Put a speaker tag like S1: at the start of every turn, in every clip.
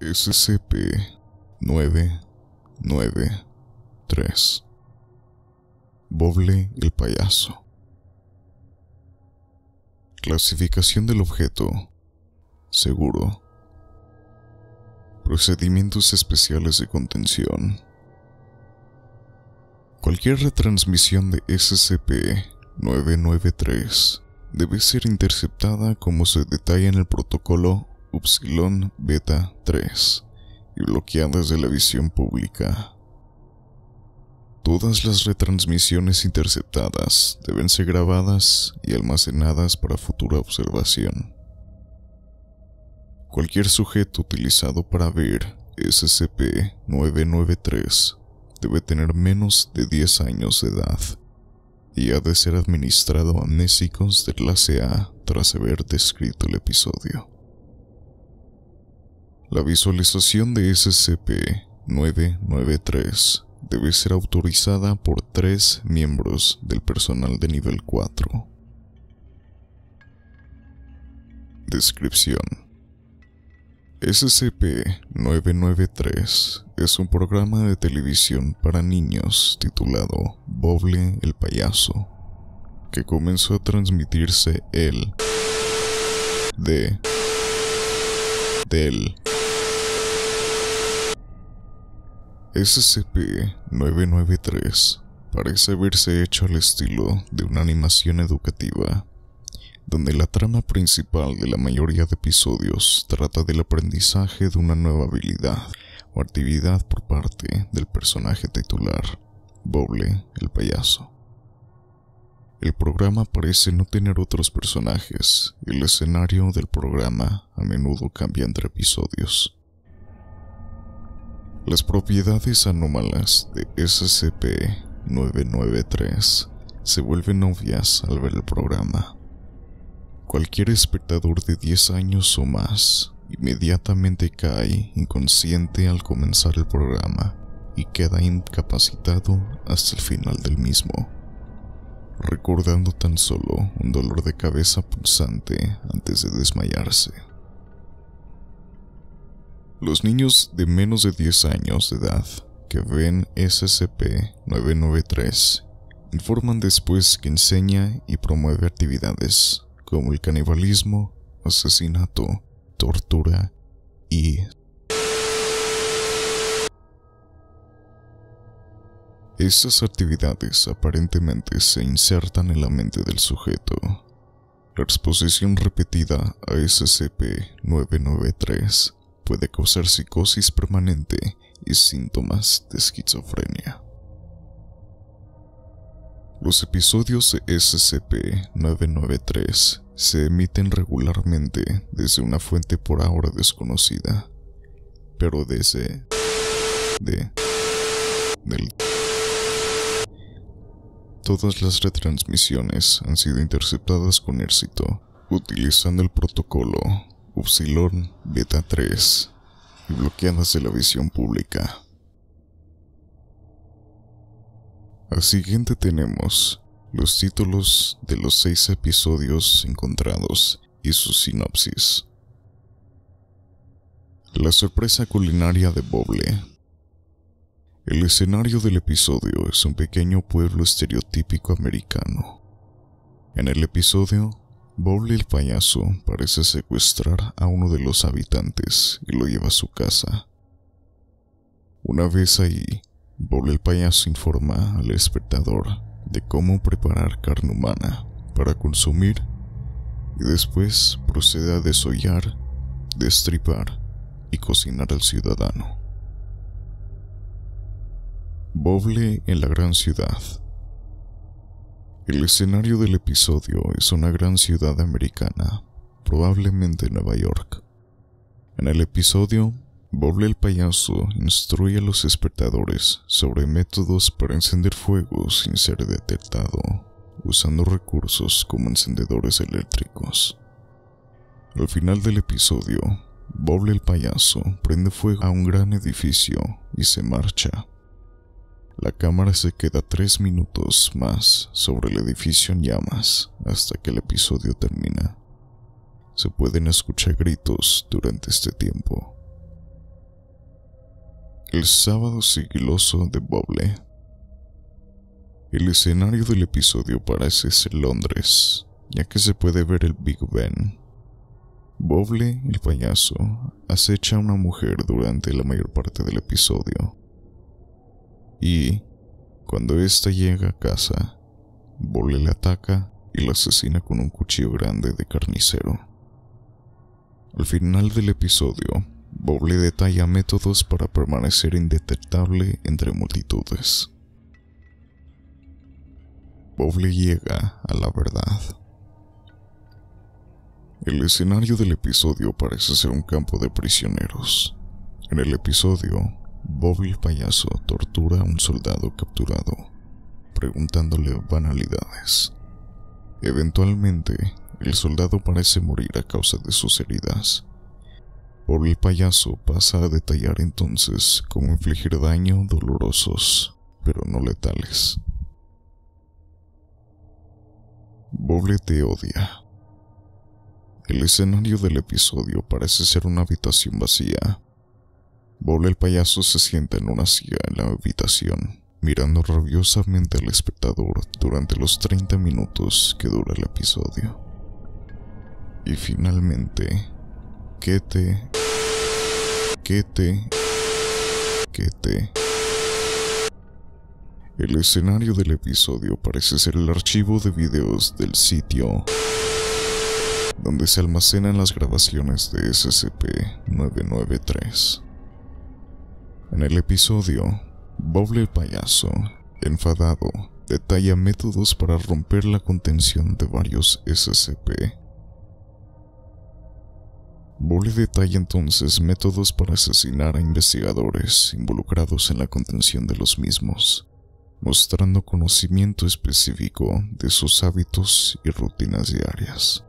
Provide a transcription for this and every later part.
S1: SCP-993. Boble el payaso. Clasificación del objeto. Seguro. Procedimientos especiales de contención. Cualquier retransmisión de SCP-993 debe ser interceptada como se detalla en el protocolo Upsilon Beta 3 y bloqueadas de la visión pública. Todas las retransmisiones interceptadas deben ser grabadas y almacenadas para futura observación. Cualquier sujeto utilizado para ver SCP-993 debe tener menos de 10 años de edad y ha de ser administrado amnésicos de clase A tras haber descrito el episodio. La visualización de SCP-993 debe ser autorizada por tres miembros del personal de nivel 4. Descripción SCP-993 es un programa de televisión para niños titulado Boble el Payaso, que comenzó a transmitirse el de del SCP-993 parece haberse hecho al estilo de una animación educativa, donde la trama principal de la mayoría de episodios trata del aprendizaje de una nueva habilidad o actividad por parte del personaje titular, Boble el payaso. El programa parece no tener otros personajes y el escenario del programa a menudo cambia entre episodios. Las propiedades anómalas de SCP-993 se vuelven obvias al ver el programa. Cualquier espectador de 10 años o más inmediatamente cae inconsciente al comenzar el programa y queda incapacitado hasta el final del mismo, recordando tan solo un dolor de cabeza pulsante antes de desmayarse. Los niños de menos de 10 años de edad que ven SCP-993 informan después que enseña y promueve actividades como el canibalismo, asesinato, tortura y... Estas actividades aparentemente se insertan en la mente del sujeto. La exposición repetida a SCP-993 puede causar psicosis permanente y síntomas de esquizofrenia. Los episodios de SCP-993 se emiten regularmente desde una fuente por ahora desconocida, pero desde de del Todas las retransmisiones han sido interceptadas con éxito utilizando el protocolo Upsilon Beta 3 y bloqueadas de la visión pública. Al siguiente tenemos los títulos de los seis episodios encontrados y su sinopsis. La sorpresa culinaria de Boble. El escenario del episodio es un pequeño pueblo estereotípico americano. En el episodio, Boble el payaso parece secuestrar a uno de los habitantes y lo lleva a su casa. Una vez ahí, Boble el payaso informa al espectador de cómo preparar carne humana para consumir y después procede a desollar, destripar y cocinar al ciudadano. Boble en la gran ciudad el escenario del episodio es una gran ciudad americana, probablemente Nueva York. En el episodio, Bobble el payaso instruye a los espectadores sobre métodos para encender fuego sin ser detectado, usando recursos como encendedores eléctricos. Al final del episodio, Bobble el payaso prende fuego a un gran edificio y se marcha, la cámara se queda tres minutos más sobre el edificio en llamas hasta que el episodio termina. Se pueden escuchar gritos durante este tiempo. El sábado sigiloso de Bobble El escenario del episodio parece ser Londres, ya que se puede ver el Big Ben. Bobble, el payaso, acecha a una mujer durante la mayor parte del episodio y, cuando ésta llega a casa, Bobble le ataca y la asesina con un cuchillo grande de carnicero. Al final del episodio, Bob detalla métodos para permanecer indetectable entre multitudes. Bob llega a la verdad. El escenario del episodio parece ser un campo de prisioneros. En el episodio, Bobby el payaso tortura a un soldado capturado, preguntándole banalidades. Eventualmente, el soldado parece morir a causa de sus heridas. Bobby el payaso pasa a detallar entonces cómo infligir daño dolorosos, pero no letales. Bobby te odia. El escenario del episodio parece ser una habitación vacía, bola el payaso se sienta en una silla en la habitación, mirando rabiosamente al espectador durante los 30 minutos que dura el episodio. Y finalmente, Kete, Kete, Kete. El escenario del episodio parece ser el archivo de videos del sitio donde se almacenan las grabaciones de SCP-993. En el episodio, Bobble el payaso, enfadado, detalla métodos para romper la contención de varios SCP. Bole detalla entonces métodos para asesinar a investigadores involucrados en la contención de los mismos, mostrando conocimiento específico de sus hábitos y rutinas diarias.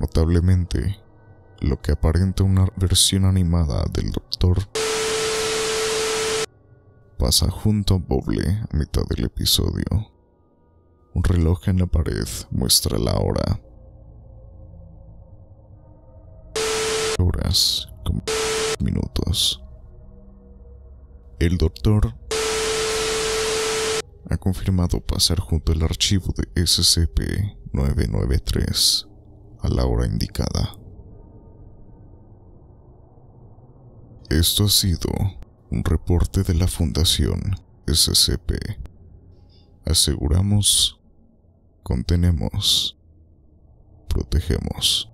S1: Notablemente, lo que aparenta una versión animada del Doctor pasa junto a Bobble a mitad del episodio. Un reloj en la pared muestra la hora. Horas minutos. El doctor ha confirmado pasar junto al archivo de SCP-993 a la hora indicada. Esto ha sido un reporte de la Fundación SCP. Aseguramos, contenemos, protegemos.